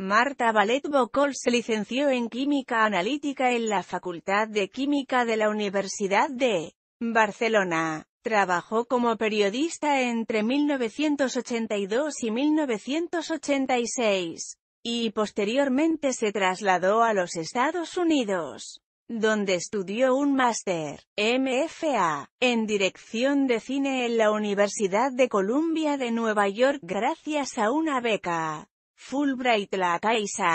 Marta Ballet Bocol se licenció en Química Analítica en la Facultad de Química de la Universidad de Barcelona. Trabajó como periodista entre 1982 y 1986, y posteriormente se trasladó a los Estados Unidos, donde estudió un máster, MFA, en dirección de cine en la Universidad de Columbia de Nueva York gracias a una beca. Fulbright la Caixa.